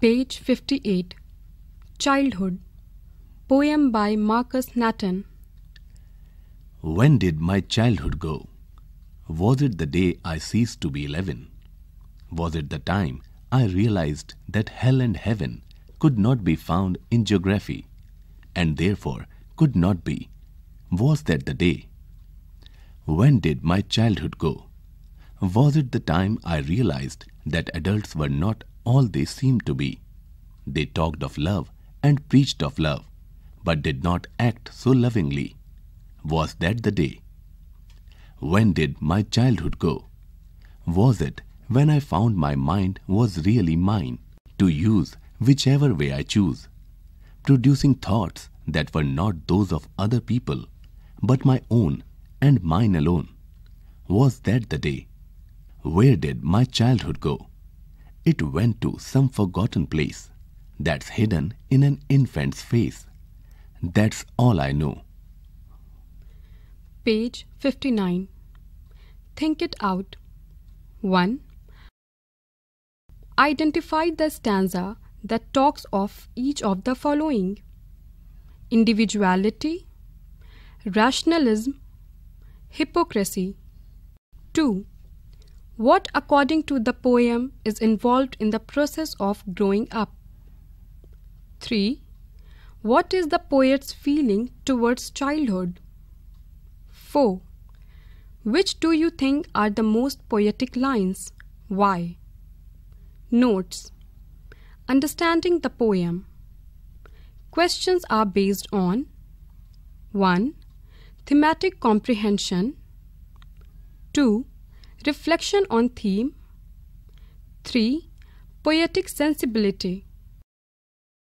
Page 58. Childhood. Poem by Marcus Natten. When did my childhood go? Was it the day I ceased to be 11? Was it the time I realized that hell and heaven could not be found in geography and therefore could not be? Was that the day? When did my childhood go? Was it the time I realized that adults were not all they seemed to be. They talked of love and preached of love, but did not act so lovingly. Was that the day? When did my childhood go? Was it when I found my mind was really mine, to use whichever way I choose, producing thoughts that were not those of other people, but my own and mine alone? Was that the day? Where did my childhood go? It went to some forgotten place that's hidden in an infant's face. That's all I know. Page 59. Think it out. 1. Identify the stanza that talks of each of the following individuality, rationalism, hypocrisy. 2. What, according to the poem, is involved in the process of growing up? 3. What is the poet's feeling towards childhood? 4. Which do you think are the most poetic lines? Why? Notes Understanding the poem. Questions are based on 1. Thematic comprehension. 2 reflection on theme. 3. Poetic sensibility.